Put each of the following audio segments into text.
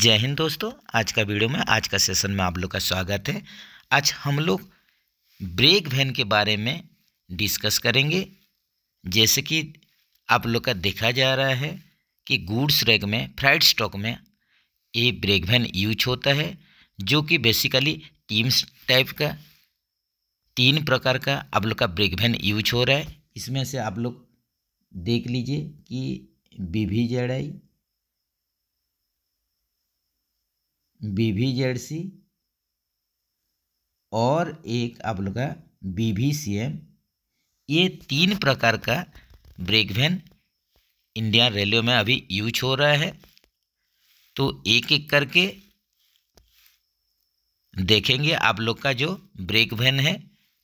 जय हिंद दोस्तों आज का वीडियो में आज का सेशन में आप लोग का स्वागत है आज हम लोग ब्रेक वैन के बारे में डिस्कस करेंगे जैसे कि आप लोग का देखा जा रहा है कि गुड्स रैग में फ्राइड स्टॉक में ये ब्रेक वैन यूज होता है जो कि बेसिकली टीम्स टाइप का तीन प्रकार का आप लोग का ब्रेक वैन यूज हो रहा है इसमें से आप लोग देख लीजिए कि बीभी जड़ाई बी वी जेड सी और एक आप लोग का बी वी सी एम ये तीन प्रकार का ब्रेक वैन इंडियन रेलवे में अभी यूज हो रहा है तो एक एक करके देखेंगे आप लोग का जो ब्रेक वैन है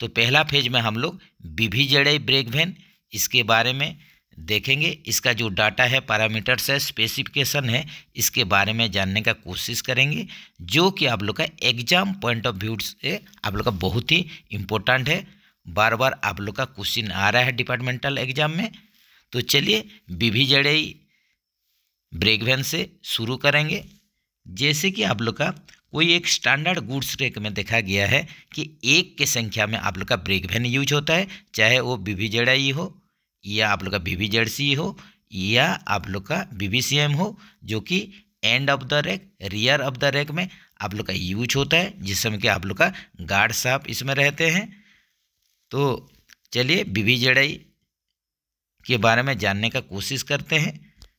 तो पहला फेज में हम लोग जेड़ ब्रेक वैन इसके बारे में देखेंगे इसका जो डाटा है पैरामीटर्स है स्पेसिफिकेशन है इसके बारे में जानने का कोशिश करेंगे जो कि आप लोग का एग्जाम पॉइंट ऑफ व्यू से आप लोग का बहुत ही इम्पोर्टेंट है बार बार आप लोग का क्वेश्चन आ रहा है डिपार्टमेंटल एग्जाम में तो चलिए बीवी जड़े ब्रेक वैन से शुरू करेंगे जैसे कि आप लोग का कोई एक स्टैंडर्ड गुड्स रेक में देखा गया है कि एक के संख्या में आप लोग का ब्रेक यूज होता है चाहे वो बीवी जड़ाई हो या आप लोग का बी वी हो या आप लोग का बी हो जो कि end of the rake rear of the rake में आप लोग का यूज होता है जिस समय कि आप लोग का गार्ड साहब इसमें रहते हैं तो चलिए बीबी जड़ाई के बारे में जानने का कोशिश करते हैं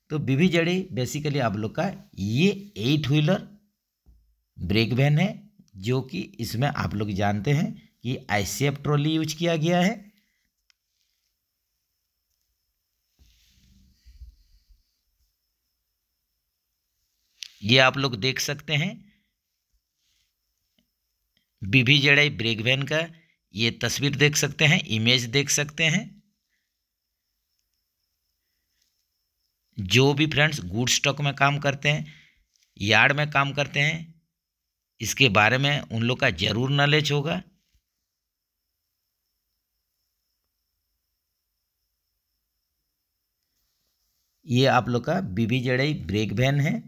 तो बीबी जड़ाई बेसिकली आप लोग का ये एट व्हीलर ब्रेक वैन है जो कि इसमें आप लोग जानते हैं कि आई ट्रॉली यूज किया गया है ये आप लोग देख सकते हैं बीवी जड़ाई ब्रेक वैन का ये तस्वीर देख सकते हैं इमेज देख सकते हैं जो भी फ्रेंड्स गुड स्टॉक में काम करते हैं यार्ड में काम करते हैं इसके बारे में उन लोग का ज़रूर नॉलेज होगा ये आप लोग का बीबी जड़ाई ब्रेक वैन है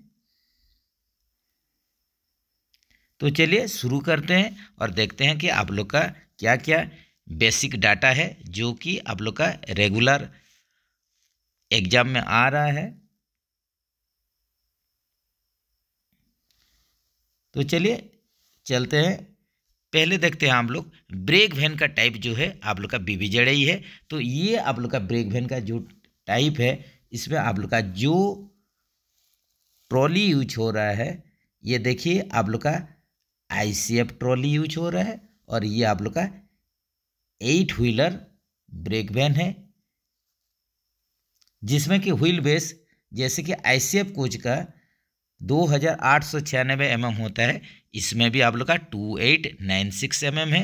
तो चलिए शुरू करते हैं और देखते हैं कि आप लोग का क्या क्या बेसिक डाटा है जो कि आप लोग का रेगुलर एग्ज़ाम में आ रहा है तो चलिए चलते हैं पहले देखते हैं हम लोग ब्रेक वैन का टाइप जो है आप लोग का बीबी जड़े ही है तो ये आप लोग का ब्रेक वैन का जो टाइप है इसमें आप लोग का जो ट्रॉली यूज हो रहा है ये देखिए आप लोग का आई ट्रॉली यूज हो रहा है और ये आप लोग का एट व्हीलर ब्रेक वैन है जिसमें कि व्हील बेस जैसे कि आई कोच का दो हज़ार आठ सौ छियानबे एम एम होता है इसमें भी आप लोग का two eight nine six M M है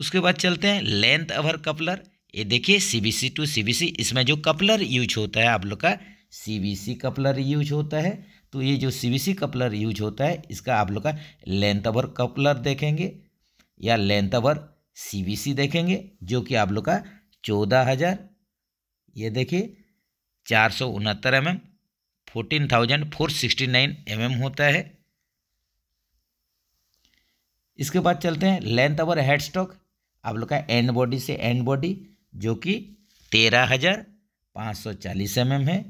उसके बाद चलते हैं लेंथ अवर कपलर ये देखिए सी बी सी टू सी इसमें जो कपलर यूज होता है आप लोग का सी कपलर यूज होता है तो ये जो सी कपलर यूज होता है इसका आप लोग का लेंथ ओवर कपलर देखेंगे या लेंथ ओवर सी देखेंगे जो कि आप लोग का चौदह हज़ार ये देखिए चार सौ उनहत्तर M M fourteen thousand four sixty nine M M होता है इसके बाद चलते हैं लेंथ ओवर हेड स्टॉक आप लोग का एंड बॉडी से एंड बॉडी जो कि तेरह हज़ार पाँच सौ चालीस एम एम है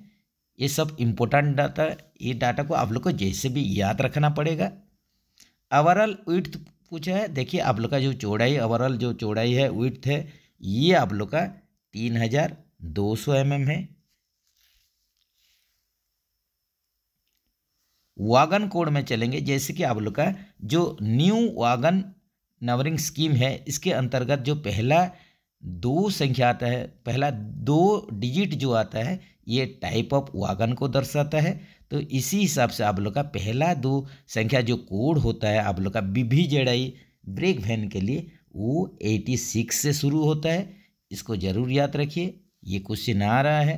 ये सब इम्पोर्टेंट डाटा ये डाटा को आप लोग को जैसे भी याद रखना पड़ेगा ओवरऑल विथ पूछा है देखिए आप लोग का जो चौड़ाई ओवरऑल जो चौड़ाई है विथ है ये आप लोग का तीन हज़ार दो सौ एम mm एम है वागन कोड में चलेंगे जैसे कि आप लोग का जो न्यू वागन नवरिंग स्कीम है इसके अंतर्गत जो पहला दो संख्या आता है पहला दो डिजिट जो आता है ये टाइप ऑफ वागन को दर्शाता है तो इसी हिसाब से आप लोग का पहला दो संख्या जो कोड होता है आप लोग का बीभी जड़ाई ब्रेक वैन के लिए वो एटी सिक्स से शुरू होता है इसको ज़रूर याद रखिए ये क्वेश्चन आ रहा है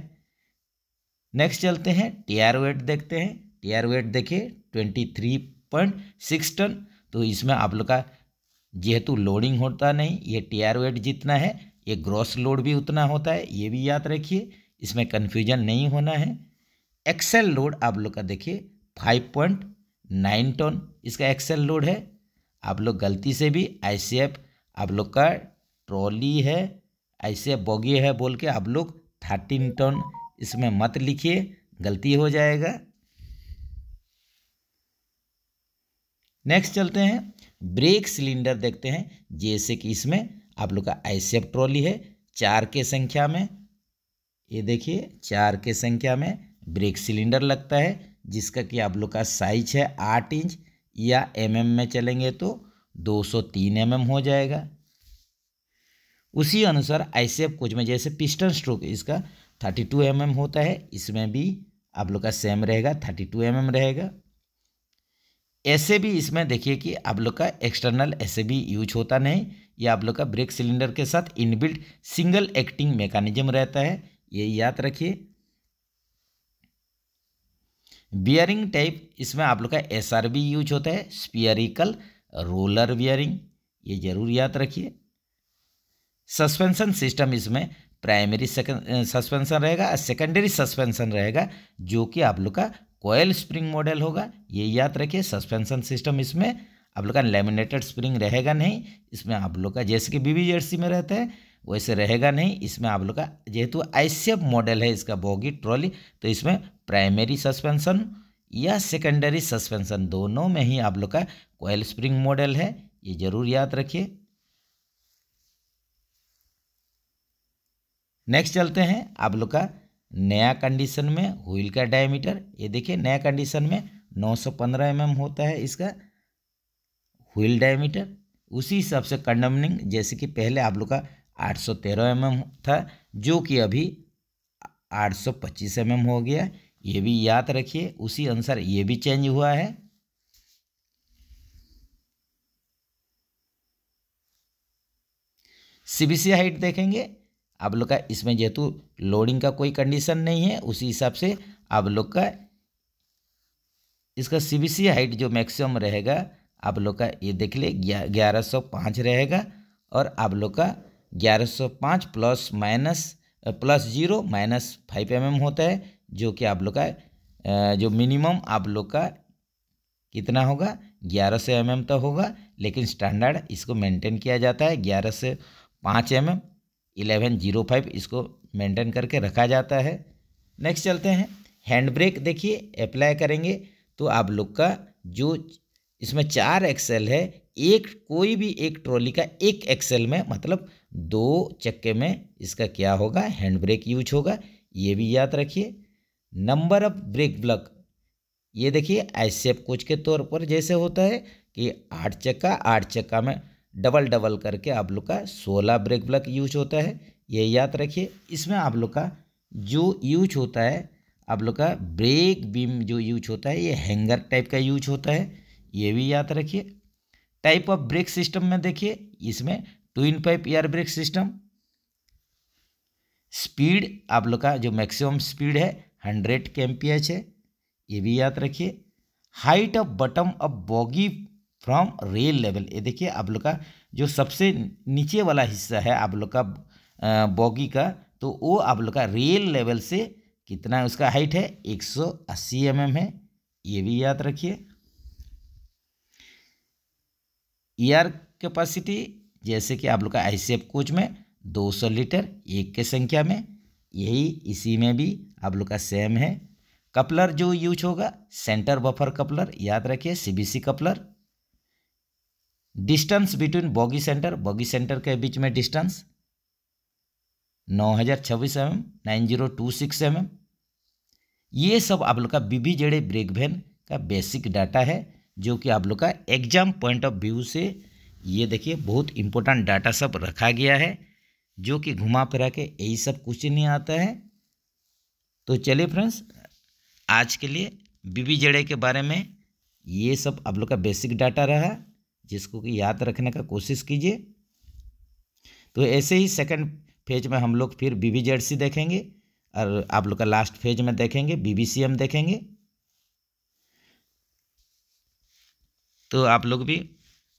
नेक्स्ट चलते हैं टी आर वेट देखते हैं टी आर वेट देखिए twenty three point six ton तो इसमें आप लोग का जेहेतु लोडिंग होता नहीं ये टी आर वेट जितना है ये ग्रॉस लोड भी उतना होता है ये भी याद रखिए इसमें कन्फ्यूजन नहीं होना है एक्सेल लोड आप लोग का देखिए फाइव पॉइंट नाइन टन इसका एक्सेल लोड है आप लोग गलती से भी आई आप लोग का ट्रॉली है ऐसे बोगी है बोल के आप लोग थर्टीन टन इसमें मत लिखिए गलती हो जाएगा नेक्स्ट चलते हैं ब्रेक सिलेंडर देखते हैं जैसे कि इसमें आप लोग का आईसेप ट्रॉली है चार के संख्या में ये देखिए चार के संख्या में ब्रेक सिलेंडर लगता है जिसका कि आप लोग का साइज है आठ इंच या एम mm में चलेंगे तो 203 सौ mm हो जाएगा उसी अनुसार आईसेप कोच में जैसे पिस्टन स्ट्रोक इसका 32 टू mm होता है इसमें भी आप लोग का सेम रहेगा 32 टू mm रहेगा ऐसे भी इसमें देखिए कि आप लोग का एक्सटर्नल ऐसे भी यूज होता नहीं ये आप लोग का ब्रेक सिलेंडर के साथ इनबिल्ट सिंगल एक्टिंग मैकेनिज्म रहता है ये याद रखिए बियरिंग टाइप इसमें आप लोग का एस यूज होता है स्पियरिकल रोलर बियरिंग ये जरूर याद रखिए सस्पेंशन सिस्टम इसमें प्राइमरी सस्पेंशन रहेगा और सेकेंडरी सस्पेंशन रहेगा जो कि आप लोग का कोयल स्प्रिंग मॉडल होगा ये याद रखिए सस्पेंशन सिस्टम इसमें आप लोग का लेमिनेटेड स्प्रिंग रहेगा नहीं इसमें आप लोग का जैसे कि बीबी जर्सी में रहता है वैसे रहेगा नहीं इसमें आप लोग का जेहेतु आई मॉडल है इसका बोगी ट्रॉली तो इसमें प्राइमरी सस्पेंसन या सेकेंडरी सस्पेंसन दोनों में ही आप लोग का कोयल स्प्रिंग मॉडल है ये जरूर याद रखिए नेक्स्ट चलते हैं आप लोग का नया कंडीशन में व्हील का डायमीटर ये देखिए नया कंडीशन में 915 सौ mm होता है इसका व्हील डायमीटर उसी हिसाब से कंडमनिंग जैसे कि पहले आप लोग का 813 सौ mm था जो कि अभी 825 सौ mm हो गया ये भी याद रखिए उसी अनुसार ये भी चेंज हुआ है सीबीसी हाइट देखेंगे आप लोग का इसमें जेतु लोडिंग का कोई कंडीशन नहीं है उसी हिसाब से आप लोग का इसका सीबीसी हाइट जो मैक्सिमम रहेगा आप लोग का ये देख ले ग्यारह सौ पाँच रहेगा और आप लोग का ग्यारह सौ पाँच plus minus plus zero minus five M M होता है जो कि आप लोग का जो मिनिमम आप लोग का कितना होगा ग्यारह सौ एम एम तो होगा लेकिन स्टैंडर्ड इसको मेंटेन किया जाता है ग्यारह से पाँच M M eleven zero five इसको मेंटेन करके रखा जाता है नेक्स्ट चलते हैं हैंड ब्रेक देखिए अप्लाई करेंगे तो आप लोग का जो इसमें चार एक्सेल है एक कोई भी एक ट्रॉली का एक एक्सेल में मतलब दो चक्के में इसका क्या होगा हैंड ब्रेक यूज होगा ये भी याद रखिए नंबर ऑफ ब्रेक ब्लॉक ये देखिए ऐसे कोच के तौर पर जैसे होता है कि आठ चक्का आठ चक्का में डबल डबल करके आप लोग का सोलह ब्रेक ब्लॉक यूज होता है ये याद रखिए इसमें आप लोग का जो यूज होता है आप लोग का ब्रेक बीम जो यूज होता है ये हैंगर टाइप का यूज होता है ये भी याद रखिए टाइप ऑफ ब्रेक सिस्टम में देखिए इसमें twin pipe air brake system speed आप लोग का जो मैक्सिमम स्पीड है हंड्रेड के एमपीएच है ये भी याद रखिए height of bottom of bogie from rail level ये देखिए आप लोग का जो सबसे नीचे वाला हिस्सा है आप लोग का बॉगी का तो वो आप लोग का रेल लेवल से कितना उसका हाइट है 180 सौ mm है ये भी याद रखिए ईयर कैपेसिटी जैसे कि आप लोग का आई कोच में 200 लीटर एक के संख्या में यही इसी में भी आप लोग का सेम है कपलर जो यूज होगा सेंटर बफर कपलर याद रखिए CBC coupler distance between bogie centre bogie centre के बीच में डिस्टेंस 9026 हज़ार छब्बीस M M nine zero two six M M ये सब आप लोग का बीबी जेड़े ब्रेक वैन का बेसिक डाटा है जो कि आप लोग का एग्जाम पॉइंट ऑफ व्यू से ये देखिए बहुत इंपॉर्टेंट डाटा सब रखा गया है जो कि घुमा फिरा के यही सब कुछ नहीं आता है तो चलिए फ्रेंड्स आज के लिए बीबी जड़े के बारे में ये सब आप लोग का बेसिक डाटा रहा जिसको कि याद रखने का कोशिश कीजिए तो ऐसे ही सेकंड फेज में हम लोग फिर बीबी सी देखेंगे और आप लोग का लास्ट फेज में देखेंगे बीबीसीएम देखेंगे तो आप लोग भी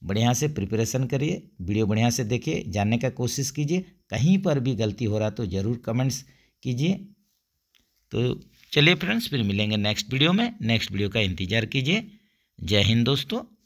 बढ़िया से प्रिपरेशन करिए वीडियो बढ़िया से देखिए जानने का कोशिश कीजिए कहीं पर भी गलती हो रहा तो ज़रूर कमेंट्स कीजिए तो चलिए फ्रेंड्स फिर मिलेंगे नेक्स्ट वीडियो में नेक्स्ट वीडियो का इंतज़ार कीजिए जय हिंद दोस्तों